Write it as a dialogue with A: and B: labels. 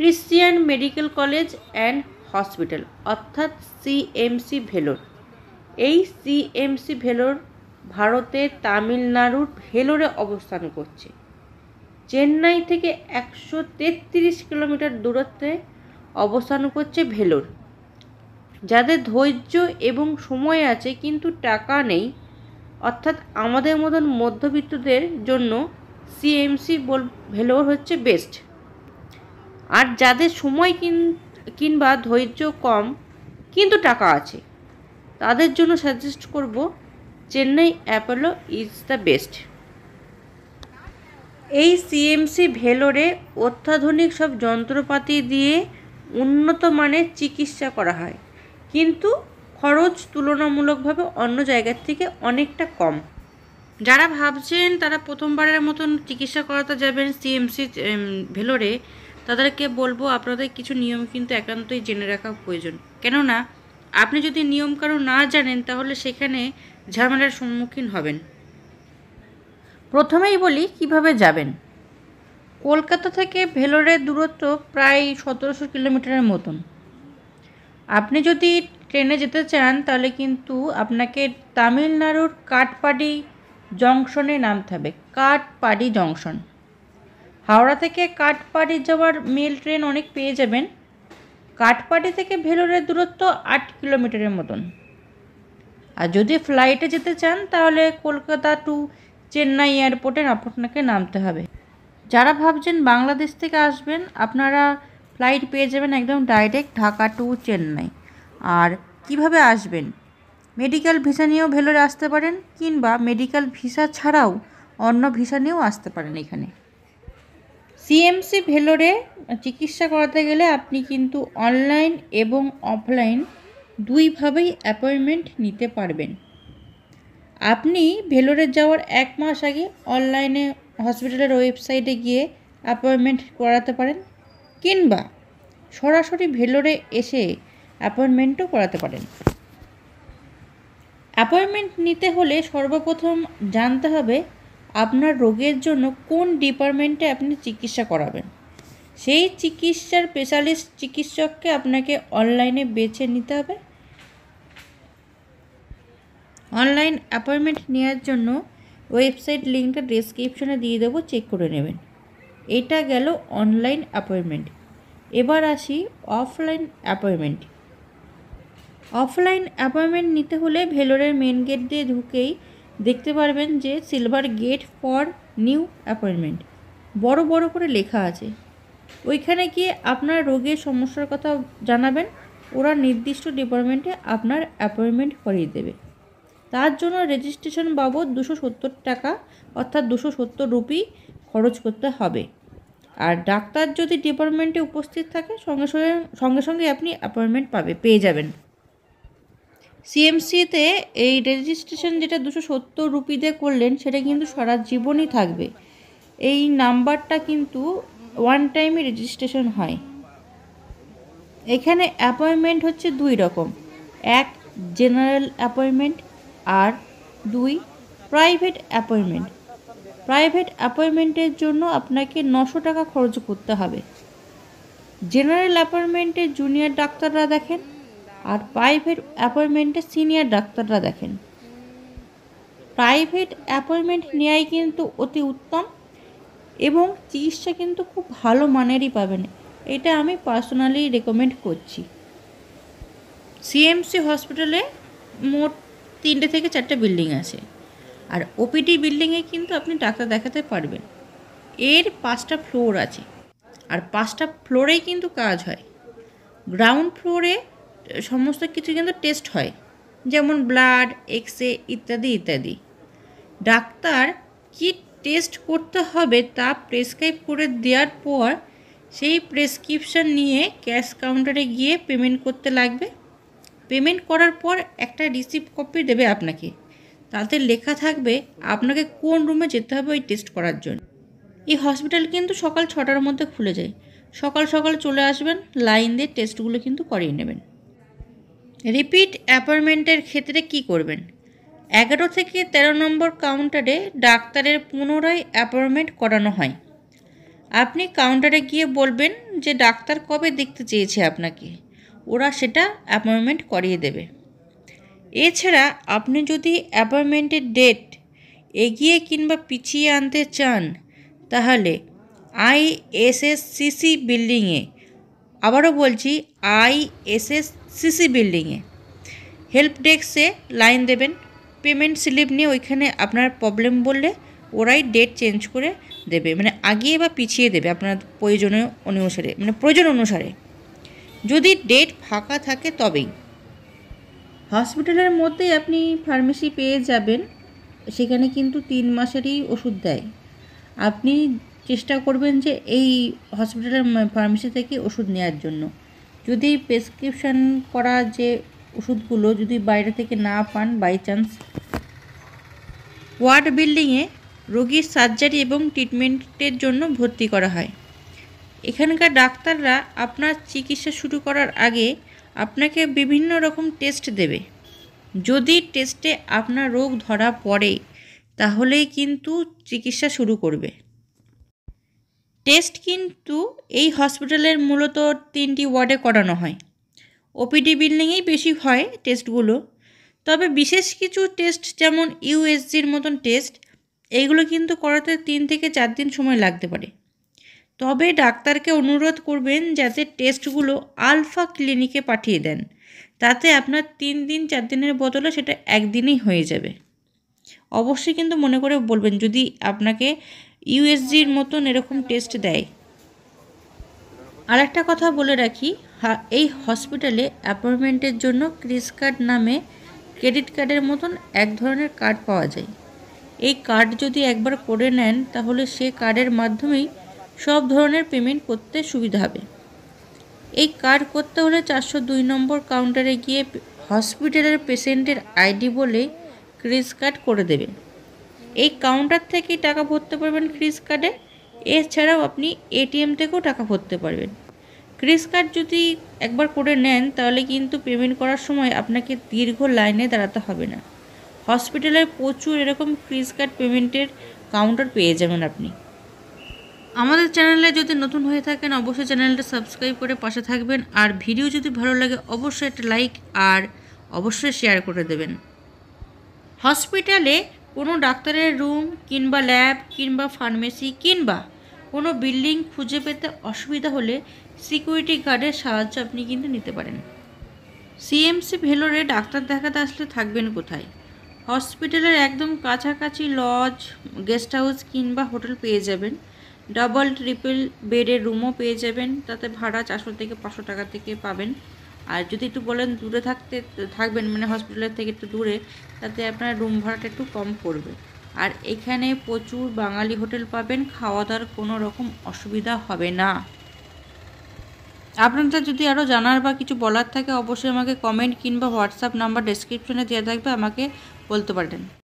A: Christian medical college and hospital অর্থাৎ CMC Vellore এই CMC Vellore ভারতের তামিলনাড়ুর ভেলোরে অবস্থান করছে চেন্নাই থেকে একশো তেত্রিশ কিলোমিটার দূরত্বে অবস্থান করছে ভেলোর যাদের ধৈর্য এবং সময় আছে কিন্তু টাকা নেই অর্থাৎ আমাদের মতন মধ্যবিত্তদের জন্য সিএমসি বল ভেলোর হচ্ছে বেস্ট আর যাদের সময় কিন কিংবা ধৈর্য কম কিন্তু টাকা আছে তাদের জন্য সাজেস্ট করব Chennai Apollo is the best এই সিএমসি ভেলোরে অত্যাধুনিক সব যন্ত্রপাতি দিয়ে উন্নত মানের চিকিৎসা করা হয় কিন্তু খরচ তুলনামূলকভাবে অন্য জায়গার থেকে অনেকটা কম যারা ভাবছেন তারা প্রথমবারের মতন চিকিৎসা করাতে যাবেন সিএমসি ভেলোরে তাদেরকে বলবো আপনাদের কিছু নিয়ম কিন্তু একান্তই জেনে রাখা প্রয়োজন কেননা আপনি যদি নিয়ম কারো না জানেন তাহলে সেখানে ঝামেলার সম্মুখীন হবেন প্রথমেই বলি কিভাবে যাবেন কলকাতা থেকে ভেলোরের দূরত্ব প্রায় সতেরোশো কিলোমিটারের মতন আপনি যদি ট্রেনে যেতে চান তাহলে কিন্তু আপনাকে তামিলনাড়ুর কাটপাডি জংশনে নামতে হবে কাটপাডি জংশন হাওড়া থেকে কাঠপাড়ি যাওয়ার মেল ট্রেন অনেক পেয়ে যাবেন কাঠপাড়ি থেকে ভেলোরের দূরত্ব আট কিলোমিটারের মতন আর যদি ফ্লাইটে যেতে চান তাহলে কলকাতা টু চেন্নাই এয়ারপোর্টে আপনাকে নামতে হবে যারা ভাবছেন বাংলাদেশ থেকে আসবেন আপনারা ফ্লাইট পেয়ে যাবেন একদম ডাইরেক্ট ঢাকা টু চেন্নাই আর কিভাবে আসবেন মেডিকেল ভিসা নিয়েও ভেলোরে আসতে পারেন কিংবা মেডিকেল ভিসা ছাড়াও অন্য ভিসা নিয়েও আসতে পারেন এখানে সিএমসি ভেলোরে চিকিৎসা করাতে গেলে আপনি কিন্তু অনলাইন এবং অফলাইন দুইভাবেই অ্যাপয়েন্টমেন্ট নিতে পারবেন আপনি ভেলোরে যাওয়ার এক মাস আগে অনলাইনে হসপিটালের ওয়েবসাইটে গিয়ে অ্যাপয়েন্টমেন্ট করাতে পারেন কিংবা সরাসরি ভেলোরে এসে অ্যাপয়েন্টমেন্টও করাতে পারেন অ্যাপয়েন্টমেন্ট নিতে হলে সর্বপ্রথম জানতে হবে আপনার রোগের জন্য কোন ডিপার্টমেন্টে আপনি চিকিৎসা করাবেন সেই চিকিৎসার স্পেশালিস্ট চিকিৎসককে আপনাকে অনলাইনে বেছে নিতে হবে অনলাইন অ্যাপয়েন্টমেন্ট নেওয়ার জন্য ওয়েবসাইট লিঙ্কটা ডিসক্রিপশনে দিয়ে দেবো চেক করে নেবেন এটা গেল অনলাইন অ্যাপয়েন্টমেন্ট এবার আসি অফলাইন অ্যাপয়েন্টমেন্ট অফলাইন অ্যাপয়েন্টমেন্ট নিতে হলে ভেলোরের মেন গেট দিয়ে ঢুকেই দেখতে পারবেন যে silver gate for new appointment বড় বড় করে লেখা আছে ওইখানে গিয়ে আপনার রোগের সমস্যার কথা জানাবেন ওরা নির্দিষ্ট ডিপার্টমেন্টে আপনার অ্যাপয়েন্টমেন্ট করিয়ে দেবে তার জন্য রেজিস্ট্রেশন বাবদ দুশো সত্তর টাকা অর্থাৎ দুশো সত্তর রুপি খরচ করতে হবে আর ডাক্তার যদি ডিপার্টমেন্টে উপস্থিত থাকে সঙ্গে সঙ্গে সঙ্গে সঙ্গে আপনি অ্যাপয়েন্টমেন্ট পাবে পেয়ে যাবেন সিএমসিতে এই রেজিস্ট্রেশন যেটা দুশো সত্তর রুপিতে করলেন সেটা কিন্তু সারা জীবনই থাকবে এই নাম্বারটা কিন্তু ওয়ান টাইমে রেজিস্ট্রেশন হয় এখানে অ্যাপয়েন্টমেন্ট হচ্ছে দুই রকম এক জেনারেল অ্যাপয়েন্টমেন্ট আর দুই প্রাইভেট অ্যাপয়েন্টমেন্ট প্রাইভেট অ্যাপয়েন্টমেন্টের জন্য আপনাকে নশো টাকা খরচ করতে হবে জেনারেল অ্যাপয়েন্টমেন্টে জুনিয়র ডাক্তাররা দেখেন আর প্রাইভেট অ্যাপয়েন্টমেন্টে সিনিয়র ডাক্তাররা দেখেন প্রাইভেট অ্যাপয়েন্টমেন্ট নেয়াই কিন্তু অতি উত্তম এবং চিকিৎসা কিন্তু খুব ভালো মানেরই পাবেন এটা আমি পার্সোনালি রেকমেন্ড করছি সিএমসি হসপিটালে মোট তিনটে থেকে চারটে বিল্ডিং আছে আর ওপিডি বিল্ডিংয়ে কিন্তু আপনি ডাক্তার দেখাতে পারবেন এর পাঁচটা ফ্লোর আছে আর পাঁচটা ফ্লোরেই কিন্তু কাজ হয় গ্রাউন্ড ফ্লোরে সমস্ত কিছু কিন্তু টেস্ট হয় যেমন ব্লাড এক্স রে ইত্যাদি ইত্যাদি ডাক্তার কি টেস্ট করতে হবে তা প্রেসক্রাইব করে দেওয়ার পর সেই প্রেসক্রিপশান নিয়ে ক্যাশ কাউন্টারে গিয়ে পেমেন্ট করতে লাগবে পেমেন্ট করার পর একটা রিসিপ্ট কপি দেবে আপনাকে তাতে লেখা থাকবে আপনাকে কোন রুমে যেতে হবে ওই টেস্ট করার জন্য এই হসপিটাল কিন্তু সকাল ছটার মধ্যে খুলে যায় সকাল সকাল চলে আসবেন লাইন দিয়ে টেস্টগুলো কিন্তু করিয়ে নেবেন রিপিট অ্যাপয়েন্টমেন্টের ক্ষেত্রে কি করবেন এগারো থেকে ১৩ নম্বর কাউন্টারে ডাক্তারের পুনরায় অ্যাপয়েন্টমেন্ট করানো হয় আপনি কাউন্টারে গিয়ে বলবেন যে ডাক্তার কবে দেখতে চেয়েছে আপনাকে ওরা সেটা অ্যাপয়েন্টমেন্ট করিয়ে দেবে এছাড়া আপনি যদি অ্যাপয়েন্টমেন্টের ডেট এগিয়ে কিংবা পিছিয়ে আনতে চান তাহলে আইএসএসসিসি বিল্ডিংয়ে আবারও বলছি আইএসএস সিসি বিল্ডিংয়ে হেল্প ডেস্কে লাইন দেবেন পেমেন্ট স্লিপ নিয়ে ওইখানে আপনার প্রবলেম বললে ওরাই ডেট চেঞ্জ করে দেবে মানে আগিয়ে বা পিছিয়ে দেবে আপনার প্রয়োজনীয় অনুসারে মানে প্রয়োজন অনুসারে যদি ডেট ফাঁকা থাকে তবেই হসপিটালের মধ্যে আপনি ফার্মেসি পেয়ে যাবেন সেখানে কিন্তু তিন মাসেরই ওষুধ দেয় আপনি চেষ্টা করবেন যে এই হসপিটালের ফার্মেসি মানে থেকে ওষুধ নেওয়ার জন্য যদি প্রেসক্রিপশান করা যে ওষুধগুলো যদি বাইরে থেকে না পান বাই চান্স ওয়ার্ড বিল্ডিংয়ে রোগীর সার্জারি এবং ট্রিটমেন্টের জন্য ভর্তি করা হয় এখানকার ডাক্তাররা আপনার চিকিৎসা শুরু করার আগে আপনাকে বিভিন্ন রকম টেস্ট দেবে যদি টেস্টে আপনার রোগ ধরা পড়ে তাহলেই কিন্তু চিকিৎসা শুরু করবে টেস্ট কিন্তু এই হসপিটালের মূলত তিনটি ওয়ার্ডে করানো হয় ওপিডি বিল্ডিংয়েই বেশি হয় টেস্টগুলো তবে বিশেষ কিছু টেস্ট যেমন ইউএসজির মতন টেস্ট এইগুলো কিন্তু করাতে তিন থেকে চার দিন সময় লাগতে পারে তবে ডাক্তারকে অনুরোধ করবেন যাতে টেস্টগুলো আলফা ক্লিনিকে পাঠিয়ে দেন তাতে আপনার তিন দিন চার দিনের বদলে সেটা একদিনেই হয়ে যাবে অবশ্যই কিন্তু মনে করে বলবেন যদি আপনাকে ইউএসজির মতন এরকম টেস্ট দেয় আর একটা কথা বলে রাখি এই হসপিটালে অ্যাপয়েন্টমেন্টের জন্য ক্রিস কার্ড নামে ক্রেডিট কার্ডের মতন এক ধরনের কার্ড পাওয়া যায় এই কার্ড যদি একবার করে নেন তাহলে সে কার্ডের মাধ্যমেই সব ধরনের পেমেন্ট করতে সুবিধা হবে এই কার্ড করতে হলে চারশো দুই নম্বর কাউন্টারে গিয়ে হসপিটালের পেশেন্টের আইডি বলে ক্রিস কার্ড করে দেবে এই কাউন্টার থেকেই টাকা ভরতে পারবেন ক্রিস কার্ডে এছাড়াও আপনি এটিএম থেকেও টাকা ভরতে পারবেন ক্রিস কার্ড যদি একবার করে নেন তাহলে কিন্তু পেমেন্ট করার সময় আপনাকে দীর্ঘ লাইনে দাঁড়াতে হবে না হসপিটালে প্রচুর এরকম ক্রিস কার্ড পেমেন্টের কাউন্টার পেয়ে যাবেন আপনি আমাদের চ্যানেলে যদি নতুন হয়ে থাকেন অবশ্যই চ্যানেলটা সাবস্ক্রাইব করে পাশে থাকবেন আর ভিডিও যদি ভালো লাগে অবশ্যই একটা লাইক আর অবশ্যই শেয়ার করে দেবেন হসপিটালে কোনো ডাক্তারের রুম কিংবা ল্যাব কিংবা ফার্মেসি কিংবা কোনো বিল্ডিং খুঁজে পেতে অসুবিধা হলে সিকিউরিটি গার্ডের সাহায্য আপনি কিন্তু নিতে পারেন সিএমসি ভেলোরে ডাক্তার দেখাতে আসলে থাকবেন কোথায় হসপিটালের একদম কাছাকাছি লজ গেস্ট হাউস কিংবা হোটেল পেয়ে যাবেন ডাবল ট্রিপল বেডের রুমও পেয়ে যাবেন তাতে ভাড়া চারশো থেকে পাঁচশো টাকা থেকে পাবেন আর যদি একটু বলেন দূরে থাকতে থাকবেন মানে হসপিটালের থেকে একটু দূরে তাতে আপনার রুম ভাড়াটা একটু কম পড়বে আর এখানে প্রচুর বাঙালি হোটেল পাবেন খাওয়া দাওয়ার কোনো রকম অসুবিধা হবে না আপনাদের যদি আরও জানার বা কিছু বলার থাকে অবশ্যই আমাকে কমেন্ট কিংবা হোয়াটসঅ্যাপ নাম্বার ডেসক্রিপশনে দেওয়া থাকবে আমাকে বলতে পারেন